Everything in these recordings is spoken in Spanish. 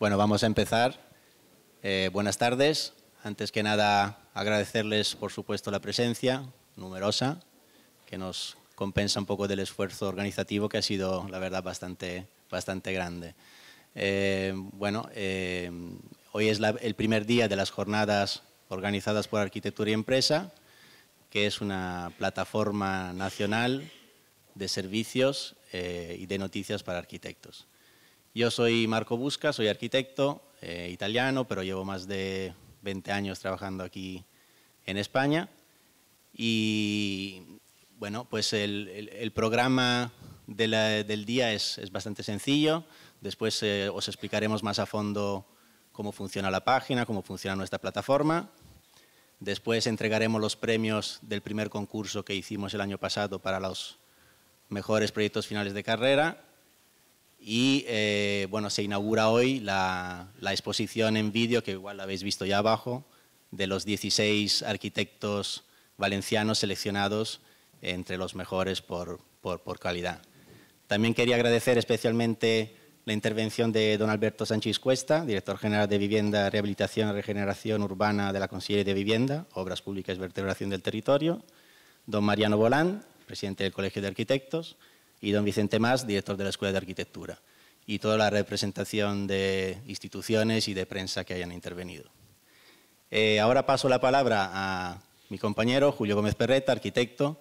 Bueno, vamos a empezar. Eh, buenas tardes. Antes que nada, agradecerles, por supuesto, la presencia numerosa, que nos compensa un poco del esfuerzo organizativo que ha sido, la verdad, bastante, grande. Eh, bueno, eh, hoy es el primer día de las jornadas organizadas por Arquitectura y Empresa, que es una plataforma nacional de servicios y de noticias para arquitectos. Yo soy Marco Busca, soy arquitecto eh, italiano, pero llevo más de 20 años trabajando aquí en España. Y bueno, pues el, programa del día es, bastante sencillo. Después eh, os explicaremos más a fondo cómo funciona la página, cómo funciona nuestra plataforma. Después entregaremos los premios del primer concurso que hicimos el año pasado para los mejores proyectos finales de carrera y eh, bueno, se inaugura hoy la, exposición en vídeo, que igual la habéis visto ya abajo, de los 16 arquitectos valencianos seleccionados entre los mejores por, calidad. También quería agradecer especialmente la intervención de don Alberto Sánchez Cuesta, director general de Vivienda, Rehabilitación y Regeneración Urbana de la Conselleria de Vivienda, Obras Públicas y Vertebración del Territorio, don Mariano Bolán, presidente del Colegio de Arquitectos, y don Vicente Más, director de la Escuela de Arquitectura, y toda la representación de instituciones y de prensa que hayan intervenido. Eh, ahora paso la palabra a mi compañero Julio Gómez Perreta, arquitecto,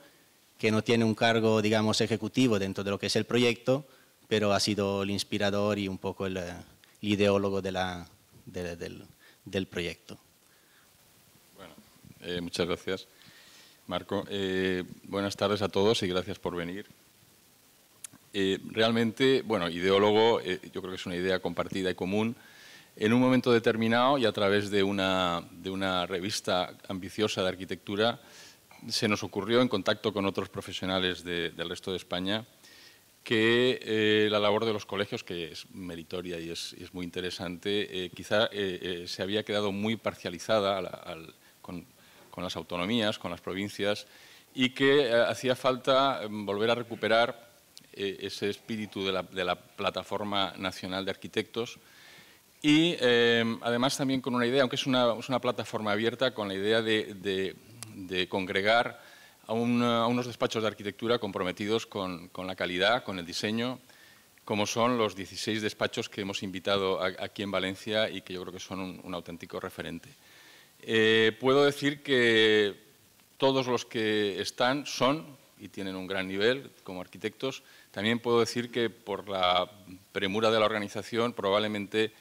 que no tiene un cargo, digamos, ejecutivo dentro de lo que es el proyecto, pero ha sido el inspirador y un poco el, ideólogo del, proyecto. Bueno, eh, muchas gracias, Marco. Eh, buenas tardes a todos y gracias por venir. Eh, realmente, bueno, ideólogo, eh, yo creo que es una idea compartida y común, en un momento determinado y a través de una, revista ambiciosa de arquitectura, se nos ocurrió, en contacto con otros profesionales del resto de España, que eh, la labor de los colegios, que es meritoria y es, muy interesante, quizá se había quedado muy parcializada con, las autonomías, con las provincias, y que hacía falta mm, volver a recuperar eh, ese espíritu de la, Plataforma Nacional de Arquitectos y eh, además también con una idea, aunque es una, plataforma abierta, con la idea de, congregar a, unos despachos de arquitectura comprometidos con, la calidad, con el diseño, como son los 16 despachos que hemos invitado aquí en Valencia y que yo creo que son un, auténtico referente. Eh, puedo decir que todos los que están son y tienen un gran nivel como arquitectos, también puedo decir que por la premura de la organización probablemente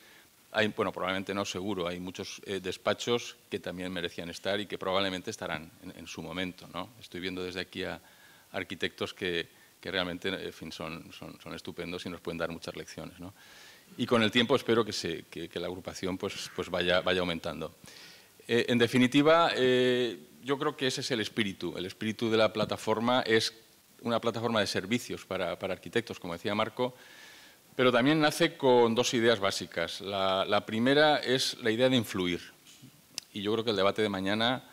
hay, bueno, probablemente no seguro, hay muchos eh, despachos que también merecían estar y que probablemente estarán en, su momento. ¿no? Estoy viendo desde aquí a arquitectos que, realmente fin, son, son, estupendos y nos pueden dar muchas lecciones. Y con el tiempo espero que, se, la agrupación pues, pues vaya, vaya aumentando. Eh, en definitiva, eh, yo creo que ese es el espíritu. El espíritu de la plataforma es una plataforma de servicios para, arquitectos, como decía Marco, pero también nace con dos ideas básicas. La, primera es la idea de influir. Y yo creo que el debate de mañana,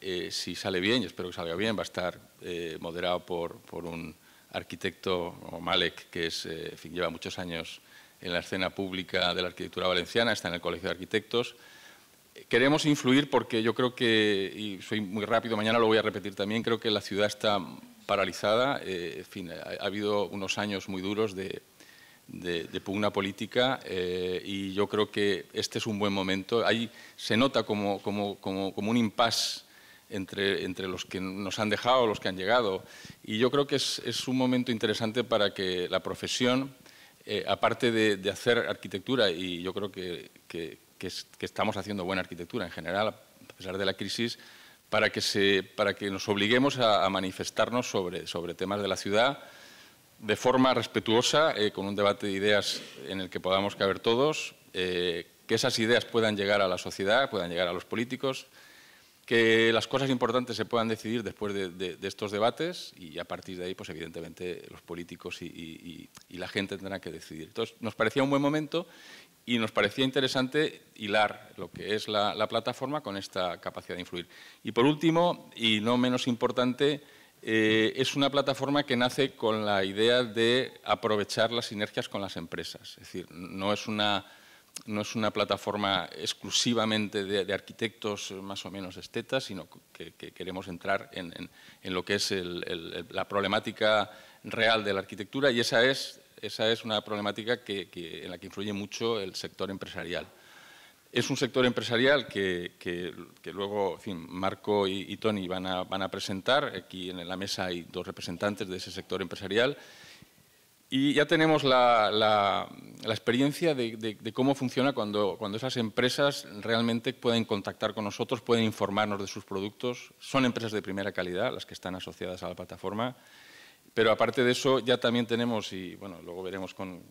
eh, si sale bien, y espero que salga bien, va a estar eh, moderado por, un arquitecto, Malek, que es, eh, lleva muchos años en la escena pública de la arquitectura valenciana, está en el Colegio de Arquitectos. Queremos influir porque yo creo que, y soy muy rápido, mañana lo voy a repetir también, creo que la ciudad está paralizada. Eh, ha, habido unos años muy duros de, pugna política eh, y yo creo que este es un buen momento. Ahí se nota como, un impasse entre, los que nos han dejado, y los que han llegado. Y yo creo que es, un momento interesante para que la profesión, eh, aparte de, hacer arquitectura, y yo creo que estamos haciendo buena arquitectura en general, a pesar de la crisis, para que, nos obliguemos a, manifestarnos sobre, temas de la ciudad de forma respetuosa, eh, con un debate de ideas en el que podamos caber todos, eh, que esas ideas puedan llegar a la sociedad, puedan llegar a los políticos, que las cosas importantes se puedan decidir después de, estos debates y a partir de ahí, pues evidentemente, los políticos y, la gente tendrán que decidir. Entonces, nos parecía un buen momento y nos parecía interesante hilar lo que es la, plataforma con esta capacidad de influir. Y por último, y no menos importante, eh, es una plataforma que nace con la idea de aprovechar las sinergias con las empresas. Es decir, no es una no es una plataforma exclusivamente de, arquitectos eh, más o menos estetas, sino que, queremos entrar en, lo que es la problemática real de la arquitectura y esa es, una problemática en la que influye mucho el sector empresarial. Es un sector empresarial que, luego Marco y, Tony van a presentar. Aquí en la mesa hay dos representantes de ese sector empresarial y ya tenemos la, experiencia de, de, cómo funciona cuando, cuando esas empresas realmente pueden contactar con nosotros, pueden informarnos de sus productos. Son empresas de primera calidad las que están asociadas a la plataforma. Pero aparte de eso, ya también tenemos, y bueno, luego veremos con,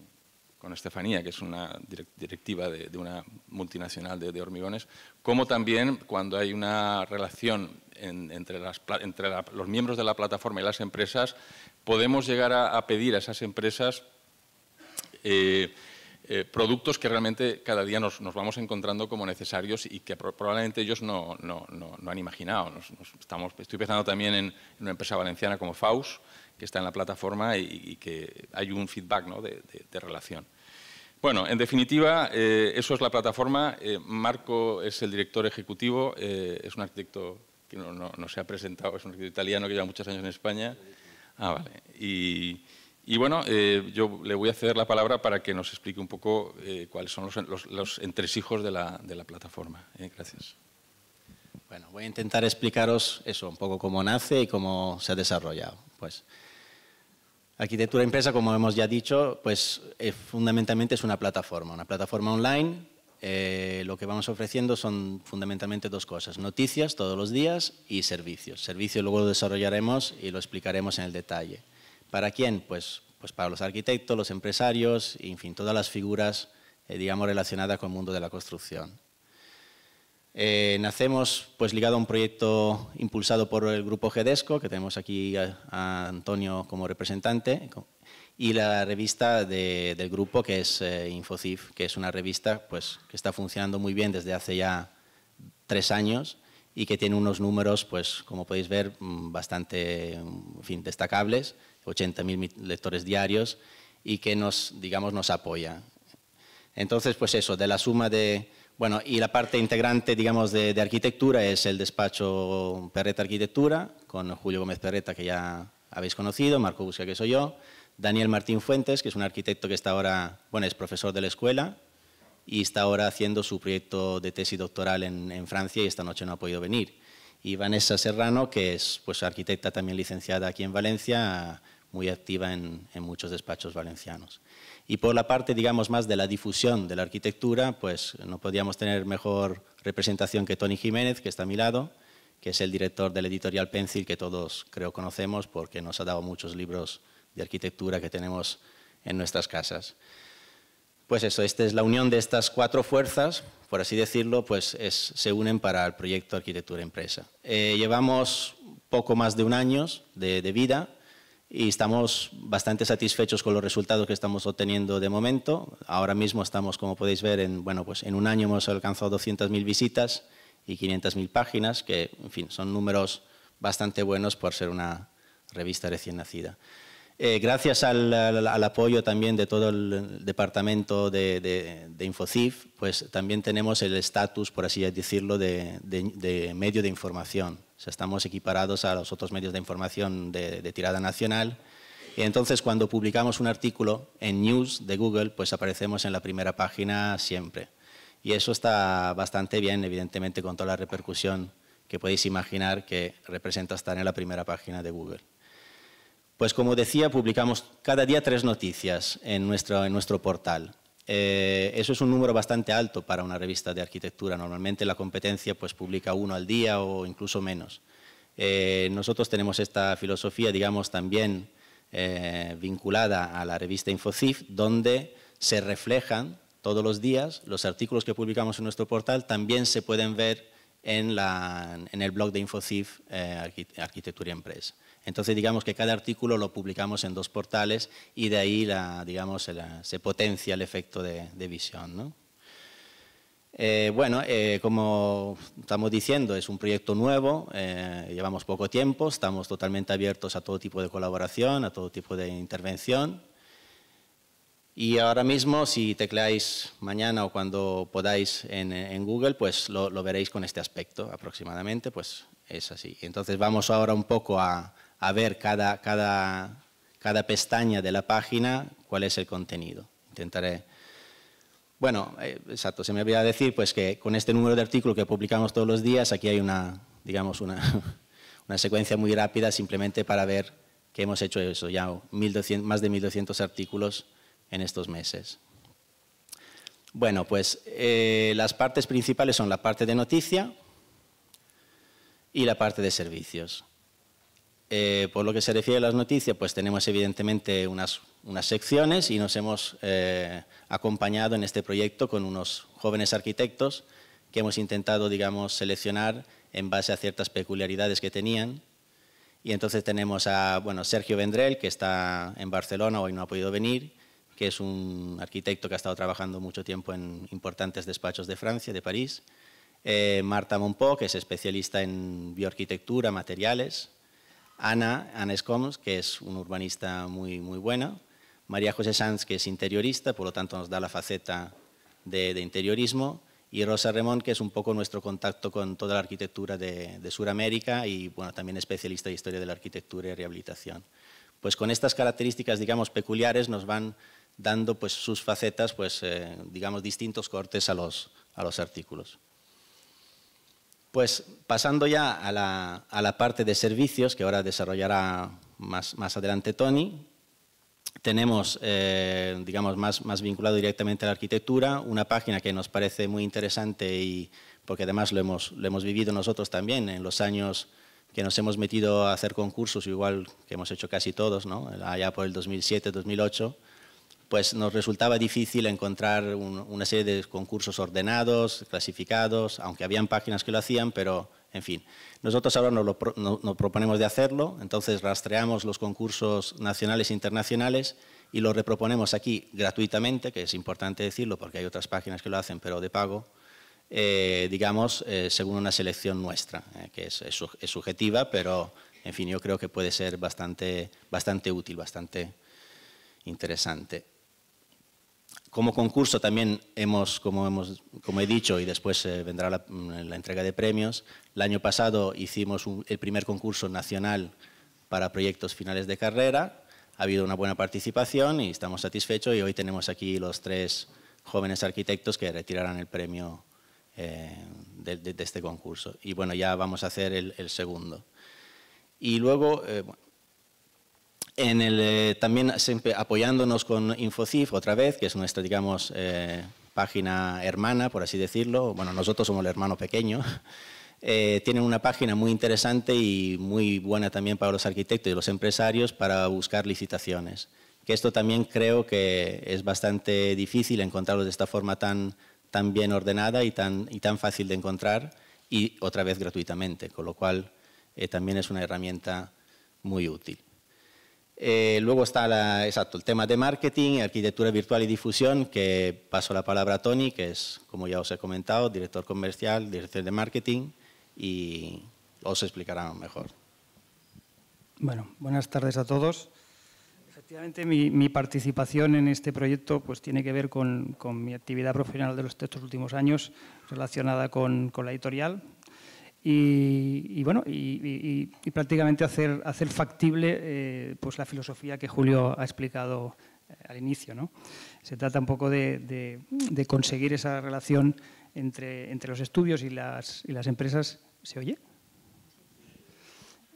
con Estefanía, que es una directiva de, una multinacional de, hormigones, como también cuando hay una relación entre, los miembros de la plataforma y las empresas, podemos llegar a, pedir a esas empresas eh, eh, productos que realmente cada día nos, vamos encontrando como necesarios y que probablemente ellos no, han imaginado. estamos, estoy pensando también en, en, una empresa valenciana como Faust, que está en la plataforma y, que hay un feedback ¿no? de, relación. Bueno, en definitiva, eh, eso es la plataforma. Eh, Marco es el director ejecutivo, eh, es un arquitecto que no, se ha presentado, es un arquitecto italiano que lleva muchos años en España. Ah, vale. Y, bueno, yo le voy a ceder la palabra para que nos explique un poco cuáles son los, entresijos de la, plataforma. gracias. Bueno, voy a intentar explicaros eso, un poco cómo nace y cómo se ha desarrollado. Pues, Arquitectura e Empresa, como hemos ya dicho, pues eh, fundamentalmente es una plataforma, una plataforma online. Eh, lo que vamos ofreciendo son fundamentalmente dos cosas, noticias todos los días y servicios. Servicios luego lo desarrollaremos y lo explicaremos en el detalle. ¿Para quién? Pues, pues para los arquitectos, los empresarios, en fin, todas las figuras, eh, digamos, relacionadas con el mundo de la construcción. Eh, nacemos pues ligado a un proyecto impulsado por el grupo GEDESCO, que tenemos aquí a, Antonio como representante, y la revista del grupo que es eh, InfoCif, que es una revista pues, que está funcionando muy bien desde hace ya tres años y que tiene unos números, pues como podéis ver, mm, bastante mm, fin, destacables, 80.000 lectores diarios y que nos, digamos, nos apoya. Entonces, pues eso, de la suma de, bueno, y la parte integrante, digamos, de, arquitectura es el despacho Perreta Arquitectura, con Julio Gómez Perreta, que ya habéis conocido, Marco Busca, que soy yo, Daniel Martín Fuentes, que es un arquitecto que está ahora, bueno, es profesor de la escuela y está ahora haciendo su proyecto de tesis doctoral en, Francia y esta noche no ha podido venir. Y Vanessa Serrano, que es pues, arquitecta también licenciada aquí en Valencia, muy activa en muchos despachos valencianos. Y por la parte, digamos, más de la difusión de la arquitectura, pues no podíamos tener mejor representación que Tony Jiménez, que está a mi lado, que es el director del editorial Pencil, que todos creo conocemos porque nos ha dado muchos libros de arquitectura que tenemos en nuestras casas. Pues eso, esta es la unión de estas cuatro fuerzas, por así decirlo, pues se unen para el proyecto Arquitectura Empresa. Eh, llevamos poco más de un año de, de vida, y estamos bastante satisfechos con los resultados que estamos obteniendo de momento. Ahora mismo estamos, como podéis ver, en, bueno, pues en un año hemos alcanzado 200.000 visitas y 500.000 páginas, que en fin, son números bastante buenos por ser una revista recién nacida. Eh, gracias al, apoyo también de todo el departamento de, InfoCIF, pues también tenemos el estatus, por así decirlo, de medio de información estamos equiparados a los otros medios de información de, tirada nacional. Y entonces, cuando publicamos un artículo en News de Google, pues aparecemos en la primera página siempre. Y eso está bastante bien, evidentemente, con toda la repercusión que podéis imaginar que representa estar en la primera página de Google. Pues como decía, publicamos cada día tres noticias en nuestro portal. Eh, eso es un número bastante alto para una revista de arquitectura. Normalmente la competencia pues, publica uno al día o incluso menos. Eh, nosotros tenemos esta filosofía, digamos, también eh, vinculada a la revista InfoCif, donde se reflejan todos los días los artículos que publicamos en nuestro portal, también se pueden ver en, el blog de InfoCIF eh, Arquitectura y Empresa. Entonces, digamos que cada artículo lo publicamos en dos portales y de ahí, la, digamos, se potencia el efecto de, visión, eh, bueno, eh, como estamos diciendo, es un proyecto nuevo, llevamos poco tiempo, estamos totalmente abiertos a todo tipo de colaboración, a todo tipo de intervención. Y ahora mismo, si tecleáis mañana o cuando podáis en, Google, pues lo, veréis con este aspecto aproximadamente, pues es así. Entonces vamos ahora un poco a, ver cada, pestaña de la página, cuál es el contenido. Intentaré... Bueno, eh, exacto, se me olvidaba decir pues, que con este número de artículos que publicamos todos los días, aquí hay una, digamos, una, secuencia muy rápida simplemente para ver que hemos hecho eso, ya más de 1.200 artículos en estos meses. Bueno, pues eh, las partes principales son la parte de noticia y la parte de servicios. Eh, por lo que se refiere a las noticias, pues tenemos evidentemente unas, unas secciones y nos hemos eh, acompañado en este proyecto con unos jóvenes arquitectos que hemos intentado, digamos, seleccionar en base a ciertas peculiaridades que tenían. Y entonces tenemos a bueno, Sergio Vendrell, que está en Barcelona, hoy no ha podido venir, que es un arquitecto que ha estado trabajando mucho tiempo en importantes despachos de Francia, de París. Eh, Marta Monpó, que es especialista en bioarquitectura, materiales. Ana, Ana Escoms, que es un urbanista muy, muy buena. María José Sanz, que es interiorista, por lo tanto nos da la faceta de, interiorismo y Rosa Remón, que es un poco nuestro contacto con toda la arquitectura de, de Sudamérica y bueno, también especialista en historia de la arquitectura y rehabilitación. Pues con estas características, digamos, peculiares nos van dando pues, sus facetas, pues, eh, digamos, distintos cortes a los, artículos. Pues pasando ya a la, parte de servicios, que ahora desarrollará más, adelante Tony, tenemos, eh, digamos, más, vinculado directamente a la arquitectura, una página que nos parece muy interesante y porque además lo hemos, vivido nosotros también en los años que nos hemos metido a hacer concursos, igual que hemos hecho casi todos, ¿no? allá por el 2007, 2008, pues nos resultaba difícil encontrar una serie de concursos ordenados, clasificados, aunque habían páginas que lo hacían, pero en fin. Nosotros ahora nos, proponemos de hacerlo, entonces rastreamos los concursos nacionales e internacionales y los reproponemos aquí gratuitamente, que es importante decirlo porque hay otras páginas que lo hacen, pero de pago, eh, digamos, eh, según una selección nuestra, eh, que es, es, subjetiva, pero en fin, yo creo que puede ser bastante, bastante útil, bastante interesante como concurso también hemos, como, hemos, como he dicho, y después eh, vendrá mm, la, entrega de premios, el año pasado hicimos el primer concurso nacional para proyectos finales de carrera, ha habido una buena participación y estamos satisfechos y hoy tenemos aquí los tres jóvenes arquitectos que retirarán el premio eh, de, este concurso. Y bueno, ya vamos a hacer el, segundo. Y luego, eh, eh, también apoyándonos con InfoCIF, otra vez, que es nuestra, digamos, eh, página hermana, por así decirlo. Bueno, nosotros somos el hermano pequeño. Eh, tienen una página muy interesante y muy buena también para los arquitectos y los empresarios para buscar licitaciones. Que esto también creo que es bastante difícil encontrarlo de esta forma tan, tan bien ordenada y tan, y tan fácil de encontrar y otra vez gratuitamente, con lo cual también es una herramienta muy útil. Eh, luego está exacto, el tema de marketing, arquitectura virtual y difusión, que paso la palabra a Tony, que es, como ya os he comentado, director comercial, director de marketing, y os explicará mejor. Bueno, buenas tardes a todos. Efectivamente, mi, participación en este proyecto pues, tiene que ver con, mi actividad profesional de los estos últimos años relacionada con la editorial, y, bueno, y, prácticamente hacer, hacer factible eh, pues la filosofía que Julio ha explicado eh, al inicio. ¿no? Se trata un poco de, de, conseguir esa relación entre, entre los estudios las, y las, empresas. ¿Se oye?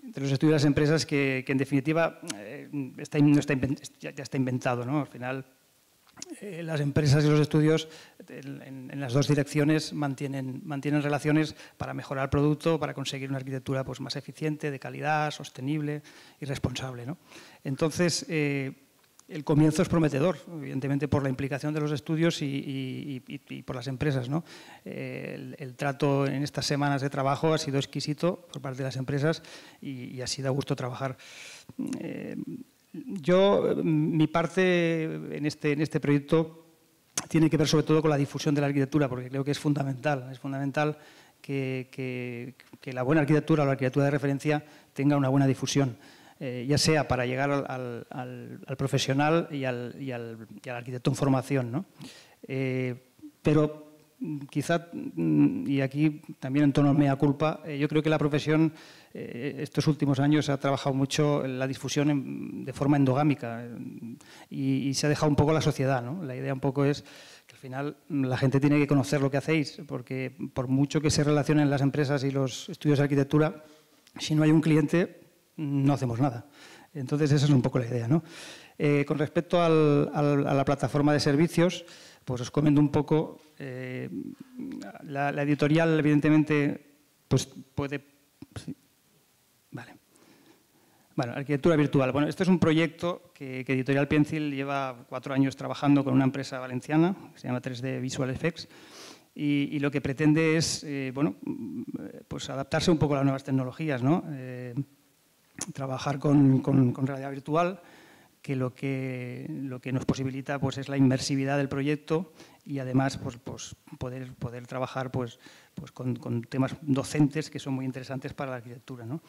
Entre los estudios y las empresas que, que en definitiva eh, está, ya, ya, está inventado. ¿no? Al final, las empresas y los estudios en, las dos direcciones mantienen, mantienen, relaciones para mejorar el producto, para conseguir una arquitectura pues, más eficiente, de calidad, sostenible y responsable. ¿no? Entonces, eh, el comienzo es prometedor, evidentemente por la implicación de los estudios y, por las empresas. ¿no? Eh, el, trato en estas semanas de trabajo ha sido exquisito por parte de las empresas y, así da gusto trabajar. Eh, yo, mi parte en este, en este proyecto tiene que ver sobre todo con la difusión de la arquitectura, porque creo que es fundamental, es fundamental que, la buena arquitectura o la arquitectura de referencia tenga una buena difusión. Eh, ya sea para llegar al, profesional y al, arquitecto en formación. ¿no? Eh, quizá, mm, y aquí también en tono mea culpa, eh, yo creo que la profesión eh, estos últimos años ha trabajado mucho en la difusión de forma endogámica eh, y, se ha dejado un poco la sociedad. ¿no? La idea un poco es que al final mm, la gente tiene que conocer lo que hacéis, porque por mucho que se relacionen las empresas y los estudios de arquitectura, si no hay un cliente, no hacemos nada. Entonces, esa es un poco la idea. ¿no? con respecto a la plataforma de servicios, pues os comento un poco eh, la, editorial, evidentemente, pues puede... Vale. Bueno, arquitectura virtual. Bueno, este es un proyecto que, Editorial Pencil lleva cuatro años trabajando con una empresa valenciana que se llama 3D Visual Effects y, lo que pretende es, eh, bueno, pues adaptarse un poco a las nuevas tecnologías, ¿no? Eh, trabajar con, realidad virtual, que lo que, lo que nos posibilita pues, es la inmersividad del proyecto y además pues, pues poder, poder trabajar pues, pues con, con, temas docentes que son muy interesantes para la arquitectura. ¿no?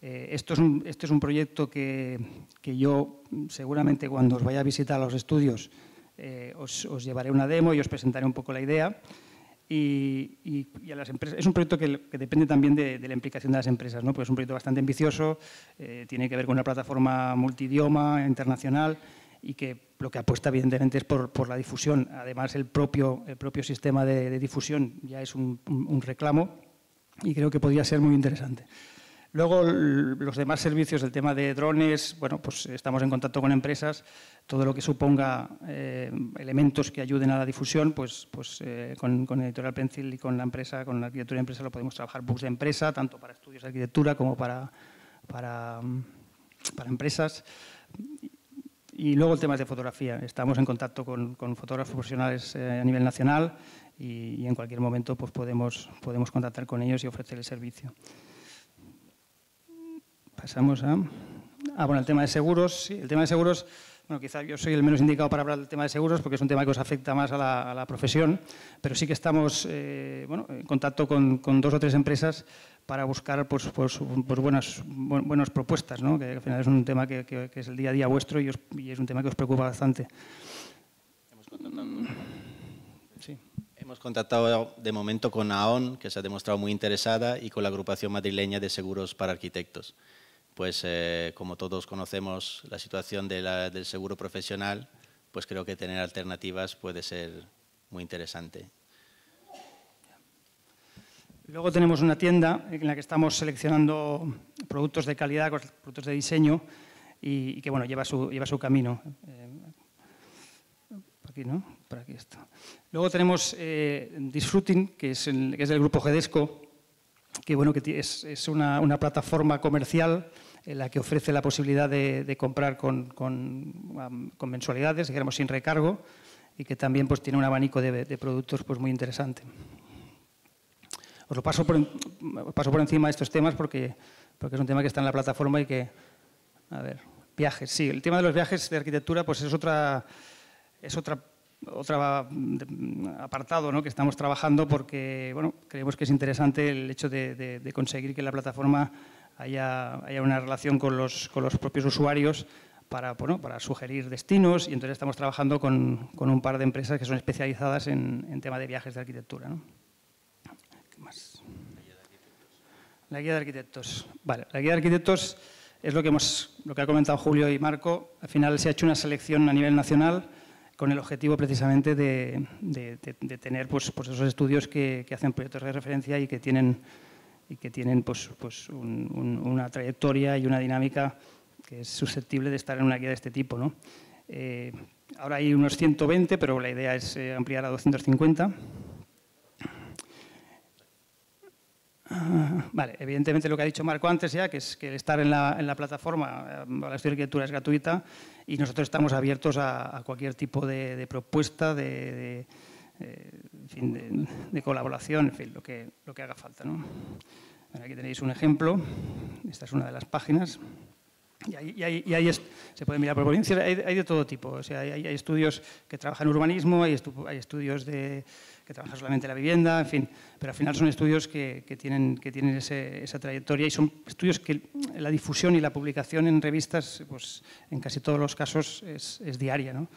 Eh, esto, es este es un proyecto que, que, yo seguramente cuando os vaya a visitar los estudios eh, os, llevaré una demo y os presentaré un poco la idea. Y, y, a las empresas. Es un proyecto que, depende también de, la implicación de las empresas, ¿no? porque es un proyecto bastante ambicioso, eh, tiene que ver con una plataforma multidioma, internacional, y que lo que apuesta evidentemente es por, por la difusión. Además, el propio, el propio sistema de, difusión ya es un, reclamo y creo que podría ser muy interesante. Luego, los demás servicios, el tema de drones, bueno, pues estamos en contacto con empresas, todo lo que suponga eh, elementos que ayuden a la difusión, pues, pues eh, con, con, Editorial Pencil y con la empresa, con la arquitectura de empresa, lo podemos trabajar bus de empresa, tanto para estudios de arquitectura como para, para, mm, para empresas y luego el tema de fotografía. Estamos en contacto con, fotógrafos profesionales eh, a nivel nacional y, en cualquier momento pues, podemos, podemos contactar con ellos y ofrecer el servicio. Pasamos a... Ah, el tema de seguros. el tema de seguros, bueno, quizá yo soy el menos indicado para hablar del tema de seguros porque es un tema que os afecta más a la, a la profesión, pero sí que estamos eh, en contacto con, con, dos o tres empresas para buscar pues, pues, pues buenas, propuestas, ¿no? que al final es un tema que, es el día a día vuestro y, es un tema que os preocupa bastante. Hemos contactado, de momento con AON, que se ha demostrado muy interesada, y con la agrupación madrileña de seguros para arquitectos. Pues eh, como todos conocemos la situación del seguro profesional, pues creo que tener alternativas puede ser muy interesante. Luego tenemos una tienda en la que estamos seleccionando productos de calidad, productos de diseño y, que bueno, lleva su, lleva su camino. Eh, luego tenemos eh, Disfruting, que es, el, que es del grupo Gedesco, que bueno, que es, una, plataforma comercial en la que ofrece la posibilidad de, comprar con, con, mensualidades, digamos sin recargo, y que también pues, tiene un abanico de, de productos pues, muy interesante. Os lo paso por, encima de estos temas porque, porque es un tema que está en la plataforma y que... A ver, viajes. Sí, el tema de los viajes de arquitectura pues es otra... Es otra otro mm, apartado que estamos trabajando porque bueno, creemos que es interesante el hecho de, conseguir que la plataforma haya, una relación con los, propios usuarios para, sugerir destinos y entonces estamos trabajando con, un par de empresas que son especializadas en, en tema de viajes de arquitectura. La guía de arquitectos. Vale, la guía de arquitectos es lo que, hemos, lo que ha comentado Julio y Marco. Al final se ha hecho una selección a nivel nacional con el objetivo precisamente de, tener pues, pues, esos estudios que, hacen proyectos de referencia y que tienen, y que tienen pues, pues una trayectoria y una dinámica que es susceptible de estar en una guía de este tipo. Eh, ahora hay unos 120, pero la idea es eh, ampliar a 250. Vale, evidentemente lo que ha dicho Marco antes ya, que es que estar en la, en plataforma, eh, la de arquitectura es gratuita y nosotros estamos abiertos a, cualquier tipo de, propuesta, eh, de, colaboración, en fin, lo que, haga falta. aquí tenéis un ejemplo, esta es una de las páginas. Y ahí, se puede mirar por provincias, hay, de todo tipo. O sea, hay, estudios que trabajan urbanismo, hay, estudios que trabajan solamente la vivienda, en fin. Pero al final son estudios que, tienen, esa trayectoria y son estudios que la difusión y la publicación en revistas, pues en casi todos los casos, es, diaria. ¿no?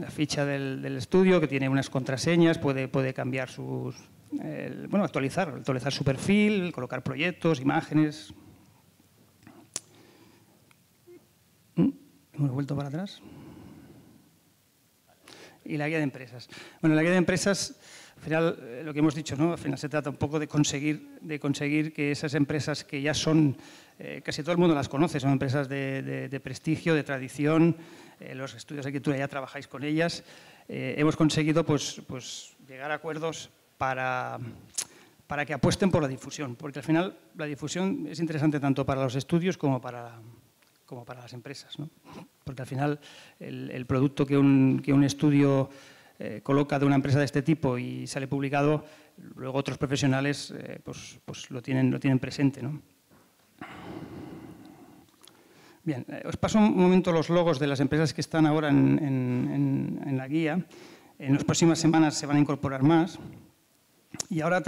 La ficha del, estudio, que tiene unas contraseñas, puede, puede cambiar sus. bueno, actualizar, actualizar su perfil, colocar proyectos, imágenes, Hemos vuelto para atrás. Y la guía de empresas. Bueno, la guía de empresas, al final, eh, lo que hemos dicho, ¿no? Al final se trata un poco de conseguir, de conseguir que esas empresas que ya son, eh, casi todo el mundo las conoce, son empresas de, prestigio, de tradición, eh, los estudios de arquitectura ya trabajáis con ellas. hemos conseguido pues, pues llegar a acuerdos para, para que apuesten por la difusión, porque al final la difusión es interesante tanto para los estudios como para, como para las empresas. Porque al final el, producto que un, que un estudio eh, coloca de una empresa de este tipo y sale publicado, luego otros profesionales eh, pues, pues, lo, tienen, lo tienen presente. Bien, eh, os paso un momento los logos de las empresas que están ahora en, la guía. En las próximas semanas se van a incorporar más. Y ahora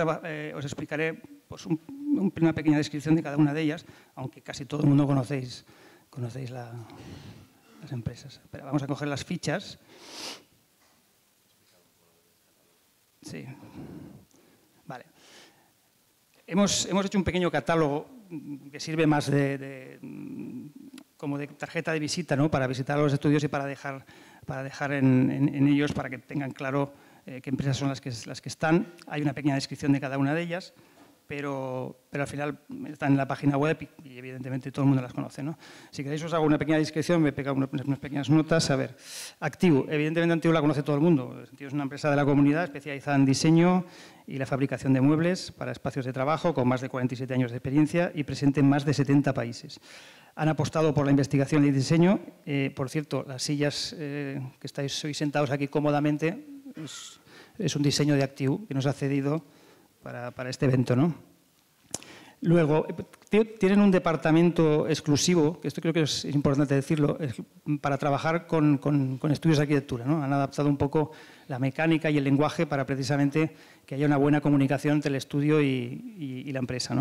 os explicaré pues, una pequeña descripción de cada una de ellas, aunque casi todo el mundo conocéis Conocéis las empresas. Pero vamos a coger las fichas. Sí. Vale. Hemos, hecho un pequeño catálogo que sirve más de, como de tarjeta de visita, ¿no? Para visitar los estudios y para dejar, para dejar en, ellos, para que tengan claro eh, qué empresas son las las que están. Hay una pequeña descripción de cada una de ellas pero, pero al final están en la página web y, evidentemente todo el mundo las conoce. ¿no? Si queréis os hago una pequeña discreción, me he unas, unas, pequeñas notas. A ver, Activo, evidentemente Activo la conoce todo el mundo. es una empresa de la comunidad especializada en diseño y la fabricación de muebles para espacios de trabajo con más de 47 años de experiencia y presente en más de 70 países. Han apostado por la investigación y el diseño. Eh, por cierto, las sillas eh, que estáis hoy sentados aquí cómodamente es, es un diseño de Activo que nos ha cedido para, este evento. ¿no? Luego, eh, tienen un departamento exclusivo, que esto creo que es importante decirlo, para trabajar con, estudios de arquitectura. ¿no? Han adaptado un poco la mecánica y el lenguaje para precisamente que haya una buena comunicación entre el estudio y, la empresa.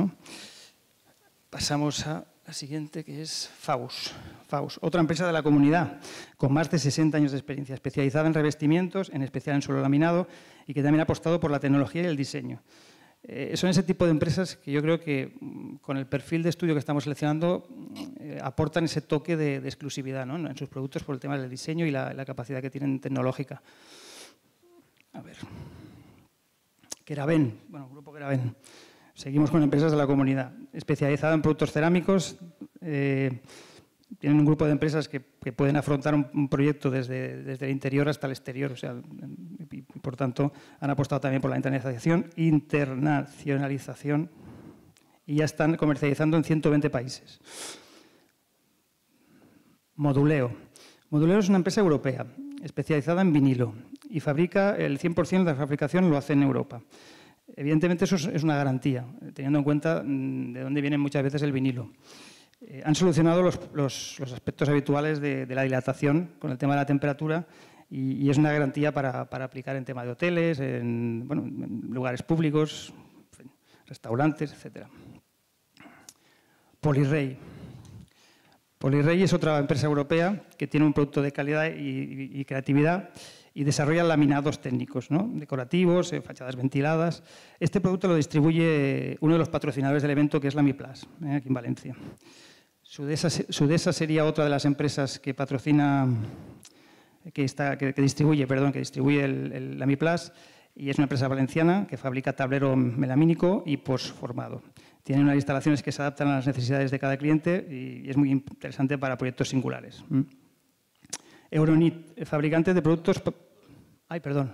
Pasamos a la siguiente, que es Faus. Faus, otra empresa de la comunidad, con más de 60 años de experiencia, especializada en revestimientos, en especial en suelo laminado, y que también ha apostado por la tecnología y el diseño. Eh, son ese tipo de empresas que yo creo que mm, con el perfil de estudio que estamos seleccionando mm, eh, aportan ese toque de, exclusividad en sus productos por el tema del diseño y la, capacidad que tienen tecnológica. A ver. Keraben, bueno, grupo Keraben. Seguimos con empresas de la comunidad, especializada en productos cerámicos. Eh, tienen un grupo de empresas que, pueden afrontar un, proyecto desde, el interior hasta el exterior, o sea, por tanto, han apostado también por la internacionalización, internacionalización y ya están comercializando en 120 países. Moduleo. Moduleo es una empresa europea especializada en vinilo y fabrica el 100% de la fabricación lo hace en Europa. Evidentemente eso es una garantía, teniendo en cuenta mm, de dónde viene muchas veces el vinilo. Eh, han solucionado los, aspectos habituales de, la dilatación con el tema de la temperatura y, es una garantía para, aplicar en tema de hoteles, en, lugares públicos, restaurantes, etc. Polirrey. Polirrey es otra empresa europea que tiene un producto de calidad y, creatividad y desarrolla laminados técnicos, ¿no? decorativos, eh, fachadas ventiladas. Este producto lo distribuye uno de los patrocinadores del evento, que es la Miplas, eh, aquí en Valencia. Sudesa, Sudesa, sería otra de las empresas que patrocina que, está, que, distribuye, perdón, que distribuye el, el, y es una empresa valenciana que fabrica tablero melamínico y postformado. Tiene unas instalaciones que se adaptan a las necesidades de cada cliente y, es muy interesante para proyectos singulares. Euronit, eh, fabricante de productos... Ay, perdón.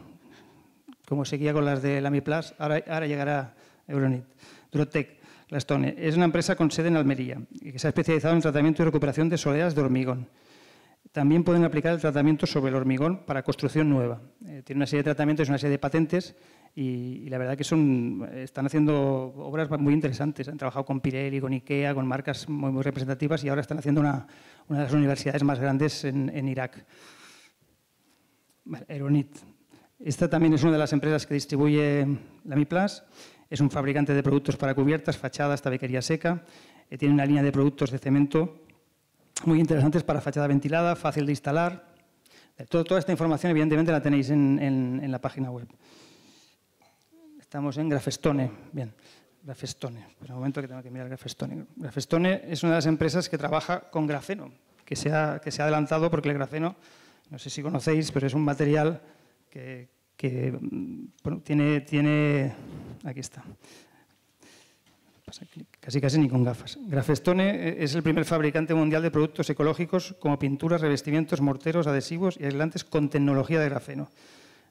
Como seguía con las de Lamiplas, ahora, ahora llegará Euronit. Durotec, Stone, Es una empresa con sede en Almería y que se ha especializado en tratamiento y recuperación de soleas de hormigón. También pueden aplicar el tratamiento sobre el hormigón para construcción nueva. Eh, tiene una serie de tratamientos y una serie de patentes y, la verdad que son, están haciendo obras muy interesantes. Han trabajado con Pirelli, con Ikea, con marcas muy, muy representativas y ahora están haciendo una, de las universidades más grandes en, Irak. Vale, Esta también es una de las empresas que distribuye la Miplas. Es un fabricante de productos para cubiertas, fachadas, tabiquería seca. Eh, tiene una línea de productos de cemento muy interesantes para fachada ventilada, fácil de instalar. toda esta información, evidentemente, la tenéis en, la página web. Estamos en Grafestone. Bien, Grafestone. un pues momento que tengo que mirar Grafestone. Grafestone es una de las empresas que trabaja con grafeno, que se ha, que se ha adelantado porque el grafeno, no sé si conocéis, pero es un material que, tiene, tiene... Aquí está. Pasa clic casi casi ni con gafas. Grafestone eh, es el primer fabricante mundial de productos ecológicos como pinturas, revestimientos, morteros, adhesivos y aislantes con tecnología de grafeno.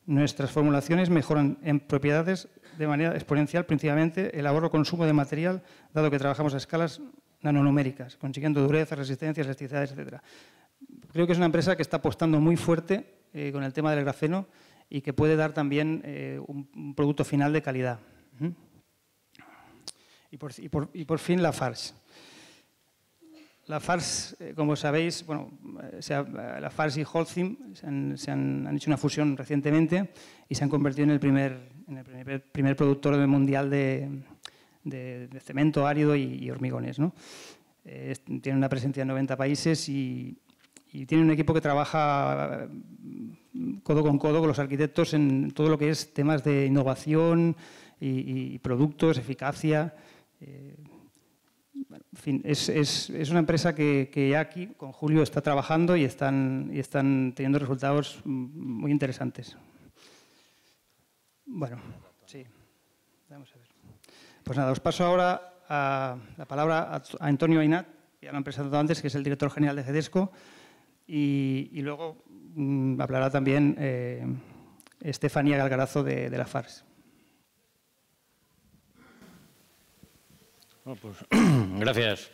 Nuestras formulaciones mejoran en propiedades de manera exponencial principalmente el ahorro consumo de material, dado que trabajamos a escalas nanonuméricas, consiguiendo dureza, resistencia, elasticidad, etc. Creo que es una empresa que está apostando muy fuerte eh, con el tema del grafeno y que puede dar también eh, un, producto final de calidad y por, y la y por fin eh, como sabéis, bueno, eh, eh, Fars y Holcim se, han, han, hecho una fusión recientemente y se han convertido en el primer, en el primer, productor mundial de, cemento árido y, hormigones. ¿no? una presencia en 90 países y, y un equipo que trabaja mm, codo con codo con los arquitectos en todo lo que es temas de innovación y productos, eficacia. Eh, fin, es, una empresa que, aquí con Julio está trabajando y están, y están teniendo resultados muy interesantes. Bueno, sí. Pues nada, os paso ahora a la palabra a Antonio Ainat, que ya lo han presentado antes, que es el director general de Cedesco, y, luego mm, hablará también eh, Estefanía Galgarazo de, de la FARS. Pues, gracias.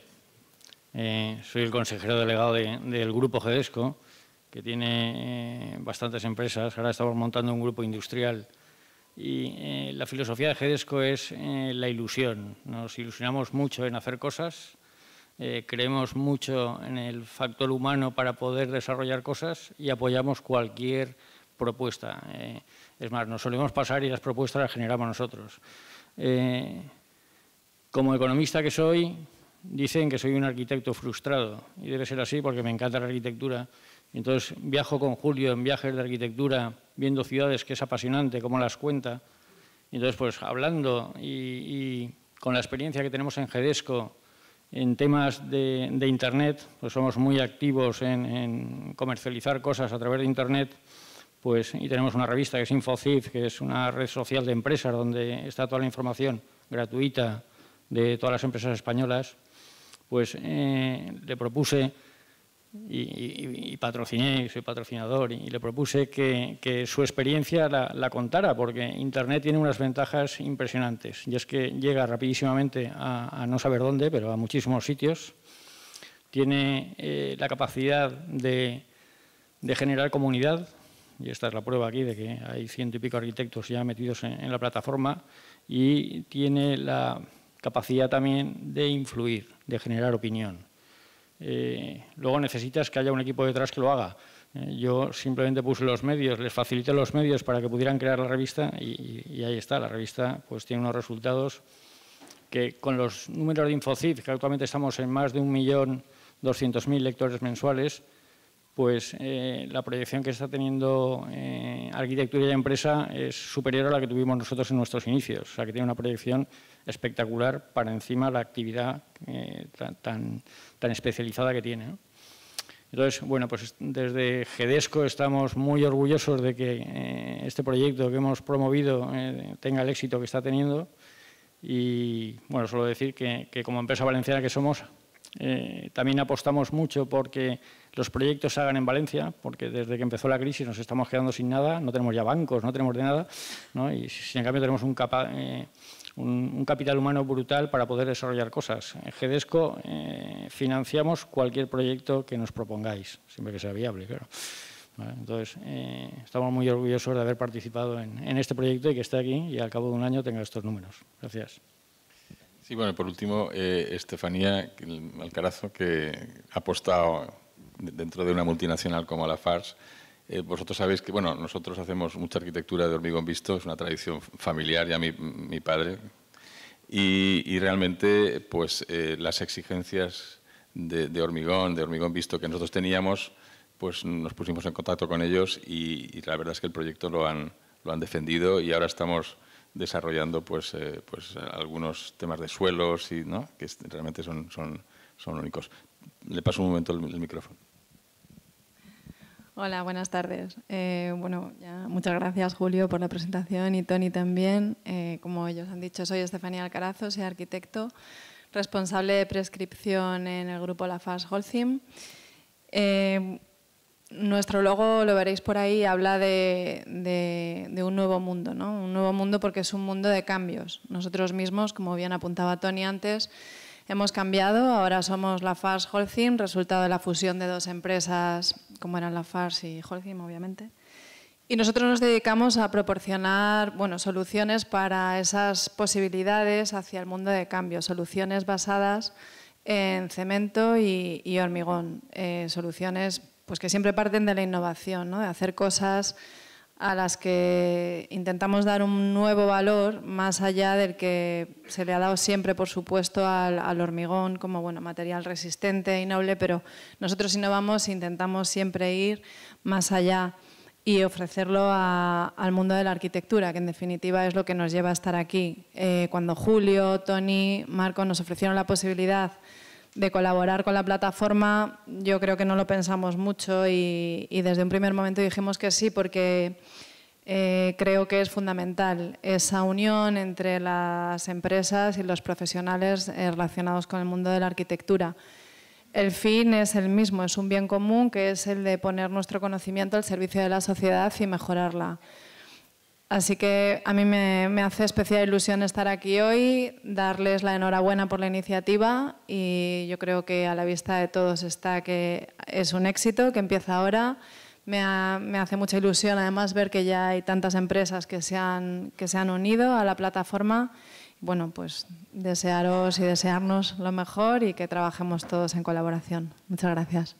Eh, soy el consejero delegado del Grupo GEDESCO, que tiene eh, bastantes empresas. Ahora estamos montando un grupo industrial. Y eh, la filosofía de GEDESCO es la ilusión. Nos ilusionamos mucho en hacer cosas, creemos mucho en el factor humano para poder desarrollar cosas y apoyamos cualquier propuesta. es más, nos solemos pasar y las propuestas las generamos nosotros. Como economista que soy, dicen que soy un arquitecto frustrado, y debe ser así porque me encanta la arquitectura. Entonces viajo con Julio en viajes de arquitectura, viendo ciudades que es apasionante, cómo las cuenta. Entonces, pues hablando y, con la experiencia que tenemos en Gedesco en temas de, Internet, pues somos muy activos en, comercializar cosas a través de Internet, pues, y tenemos una revista que es InfoCif, que es una red social de empresas donde está toda la información gratuita de todas las empresas españolas, pues eh, le propuse y, y, y, patrociné, soy patrocinador, y, le propuse que, su experiencia la, contara, porque Internet tiene unas ventajas impresionantes, y es que llega rapidísimamente a, no saber dónde, pero a muchísimos sitios, tiene eh, la capacidad de, generar comunidad, y esta es la prueba aquí de que hay ciento y pico arquitectos ya metidos en la plataforma, y tiene la capacidad también de influir, de generar opinión. Eh, luego necesitas que haya un equipo detrás que lo haga. Eh, yo simplemente puse los medios, les facilité los medios para que pudieran crear la revista y, ahí está, la revista pues tiene unos resultados que con los números de InfoCid, que actualmente estamos en más de 1.200.000 lectores mensuales, pues eh, la proyección que está teniendo eh, arquitectura y empresa es superior a la que tuvimos nosotros en nuestros inicios. O sea, que tiene una proyección espectacular para encima la actividad eh, tan, especializada que tiene. Entonces, bueno, pues desde GEDESCO estamos muy orgullosos de que este proyecto que hemos promovido tenga el éxito que está teniendo. Y, bueno, solo decir que como empresa valenciana que somos, eh, también apostamos mucho porque los proyectos se hagan en Valencia, porque desde que empezó la crisis nos estamos quedando sin nada, no tenemos ya bancos, no tenemos de nada, y sin cambio tenemos eh, un, capital humano brutal para poder desarrollar cosas. En GEDESCO eh, financiamos cualquier proyecto que nos propongáis, siempre que sea viable, claro. Entonces, estamos muy orgullosos de haber participado en este proyecto y que esté aquí y al cabo de un año tenga estos números. Gracias. Y bueno, por último, eh, Estefanía Alcarazo, que ha apostado dentro de una multinacional como la FARS. Eh, vosotros sabéis que, bueno, nosotros hacemos mucha arquitectura de hormigón visto, es una tradición familiar, ya mi, mi padre. Y, realmente, pues eh, las exigencias de, hormigón, de hormigón visto que nosotros teníamos, pues nos pusimos en contacto con ellos y, y la verdad es que el proyecto lo han, lo han defendido y ahora estamos desarrollando pues, eh, pues algunos temas de suelos y, que realmente son, son, son únicos. Le paso un momento el, micrófono. Hola, buenas tardes. Eh, bueno, ya, muchas gracias Julio por la presentación y Tony también. Eh, como ellos han dicho, soy Estefanía Alcarazo, soy arquitecto, responsable de prescripción en el grupo La Holcim nuestro logo, lo veréis por ahí, habla de, un nuevo mundo, ¿no? Un nuevo mundo porque es un mundo de cambios. Nosotros mismos, como bien apuntaba Tony antes, hemos cambiado. Ahora somos la FARS Holcim, resultado de la fusión de dos empresas, como eran la FARS y Holcim, obviamente. Y nosotros nos dedicamos a proporcionar bueno, soluciones para esas posibilidades hacia el mundo de cambio, soluciones basadas en cemento y, hormigón, eh, soluciones pues que siempre parten de la innovación, de hacer cosas a las que intentamos dar un nuevo valor más allá del que se le ha dado siempre, por supuesto, al, hormigón como bueno, material resistente y noble, pero nosotros innovamos e intentamos siempre ir más allá y ofrecerlo al mundo de la arquitectura, que en definitiva es lo que nos lleva a estar aquí. Eh, cuando Julio, Tony, Marco nos ofrecieron la posibilidad de colaborar con la plataforma, yo creo que no lo pensamos mucho y, desde un primer momento dijimos que sí porque eh, creo que es fundamental esa unión entre las empresas y los profesionales eh, relacionados con el mundo de la arquitectura. El fin es el mismo, es un bien común que es el de poner nuestro conocimiento al servicio de la sociedad y mejorarla. Así que a mí me, hace especial ilusión estar aquí hoy, darles la enhorabuena por la iniciativa y yo creo que a la vista de todos está que es un éxito, que empieza ahora. Me, me hace mucha ilusión además ver que ya hay tantas empresas que se han unido a la plataforma. Bueno, pues desearos y desearnos lo mejor y que trabajemos todos en colaboración. Muchas gracias.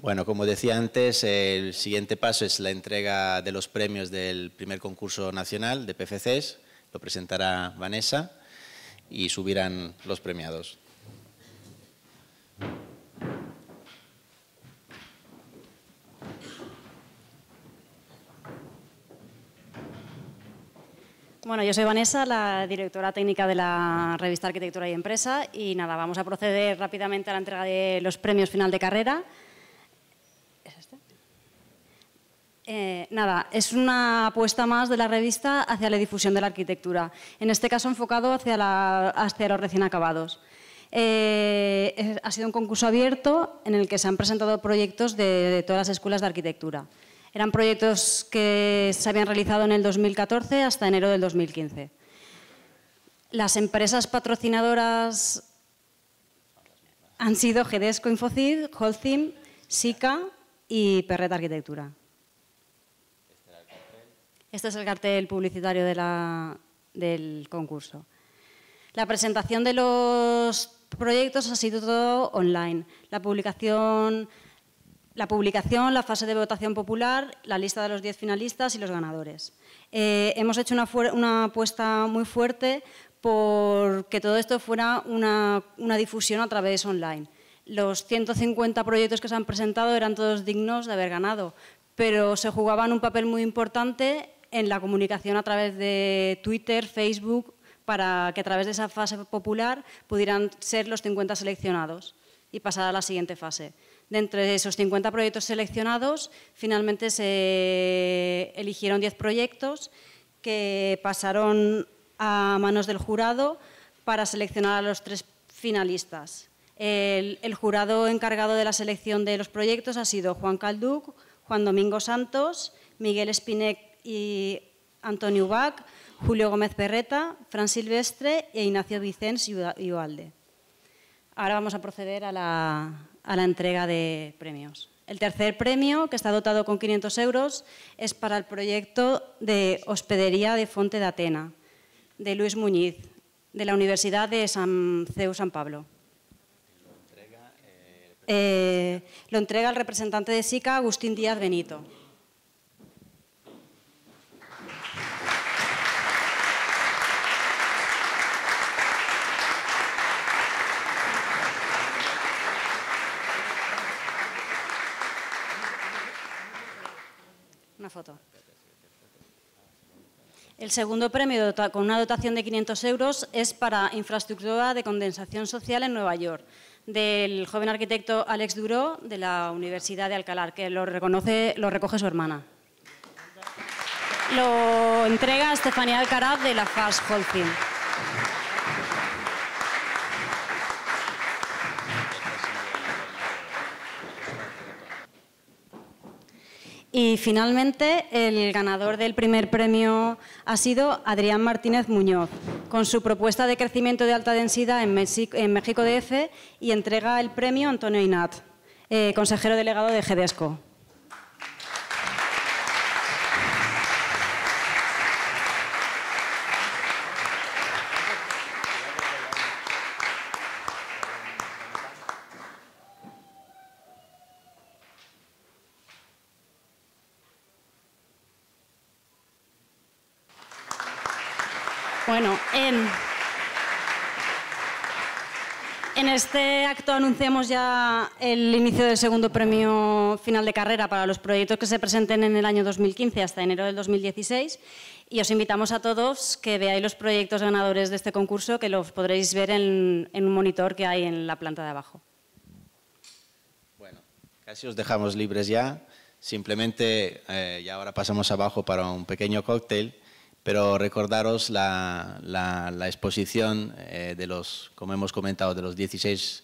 Bueno, como decía antes, el siguiente paso es la entrega de los premios del primer concurso nacional de PFCs. Lo presentará Vanessa y subirán los premiados. Bueno, yo soy Vanessa, la directora técnica de la revista Arquitectura y Empresa y nada, vamos a proceder rápidamente a la entrega de los premios final de carrera. Eh, nada, es una apuesta más de la revista hacia la difusión de la arquitectura, en este caso enfocado hacia, la, los recién acabados. Eh, ha sido un concurso abierto en el que se han presentado proyectos de, todas las escuelas de arquitectura. Eran proyectos que se habían realizado en el 2014 hasta enero del 2015. Las empresas patrocinadoras han sido Gedesco Infocid, Holcim, SICA y Perret Arquitectura. Este es el cartel publicitario del concurso. La presentación de los proyectos ha sido todo online. La publicación, la, publicación, la fase de votación popular, la lista de los 10 finalistas y los ganadores. Eh, hemos hecho una, una, apuesta muy fuerte por que todo esto fuera una, una difusión a través online. Los 150 proyectos que se han presentado eran todos dignos de haber ganado, pero se jugaban un papel muy importante en la comunicación a través de Twitter, Facebook, para que a través de esa fase popular pudieran ser los 50 seleccionados y pasar a la siguiente fase. De entre esos 50 proyectos seleccionados, finalmente se eligieron 10 proyectos que pasaron a manos del jurado para seleccionar a los tres finalistas. El, jurado encargado de la selección de los proyectos ha sido Juan Calduc, Juan Domingo Santos, Miguel Spinek y Antonio Ubac, Julio Gómez Perreta, Fran Silvestre e Ignacio Vicens y Ahora vamos a proceder a la, entrega de premios. El tercer premio, que está dotado con 500 euros, es para el proyecto de hospedería de Fonte de Atena, de Luis Muñiz, de la Universidad de San CEU San Pablo. lo entrega el eh, representante de SICA, Agustín Díaz Benito. El segundo premio, con una dotación de 500 euros, es para infraestructura de condensación social en Nueva York, del joven arquitecto Alex Duró, de la Universidad de Alcalar, que lo, reconoce, lo recoge su hermana. Lo entrega Estefanía Alcaraz, de la FAS Holcim. Y finalmente, el ganador del primer premio ha sido Adrián Martínez Muñoz, con su propuesta de crecimiento de alta densidad en, México, en México DF y entrega el premio Antonio Inat, eh, consejero delegado de GEDESCO. Bueno, en, este acto anunciamos ya el inicio del segundo premio final de carrera para los proyectos que se presenten en el año 2015 hasta enero del 2016 y os invitamos a todos que veáis los proyectos ganadores de este concurso que los podréis ver en, un monitor que hay en la planta de abajo. Bueno, casi os dejamos libres ya. Simplemente, eh, ya ahora pasamos abajo para un pequeño cóctel pero recordaros la, exposición eh, de los, como hemos comentado, de los 16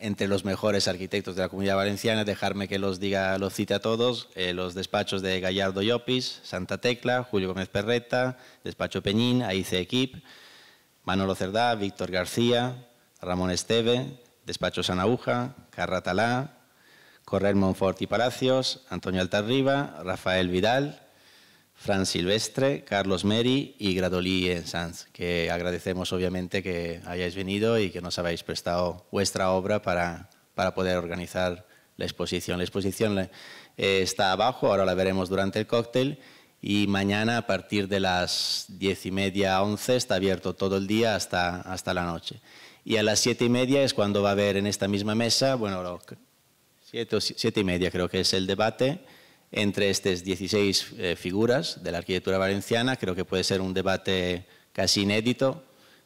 entre los mejores arquitectos de la comunidad valenciana, dejarme que los diga, los cite a todos, eh, los despachos de Gallardo Llopis, Santa Tecla, Julio Gómez Perreta, Despacho Peñín, AIC Equip, Manolo Cerdá, Víctor García, Ramón Esteve, Despacho Sanahuja, Carratalá, Correr Monfort y Palacios, Antonio Altarriba, Rafael Vidal, Fran Silvestre, Carlos Meri y Gradolí sans, que agradecemos obviamente que hayáis venido y que nos habéis prestado vuestra obra para, poder organizar la exposición. La exposición eh, está abajo, ahora la veremos durante el cóctel y mañana a partir de las diez y media a once está abierto todo el día hasta, la noche. Y a las siete y media es cuando va a haber en esta misma mesa, bueno, siete, siete y media creo que es el debate entre estas 16 eh, figuras de la arquitectura valenciana. Creo que puede ser un debate casi inédito.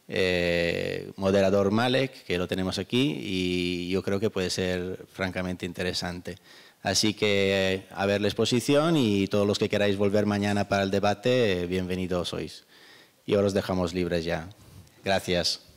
Eh, moderador Malek, que lo tenemos aquí, y yo creo que puede ser francamente interesante. Así que a ver la exposición y todos los que queráis volver mañana para el debate, eh, bienvenidos sois. Y ahora os dejamos libres ya. Gracias.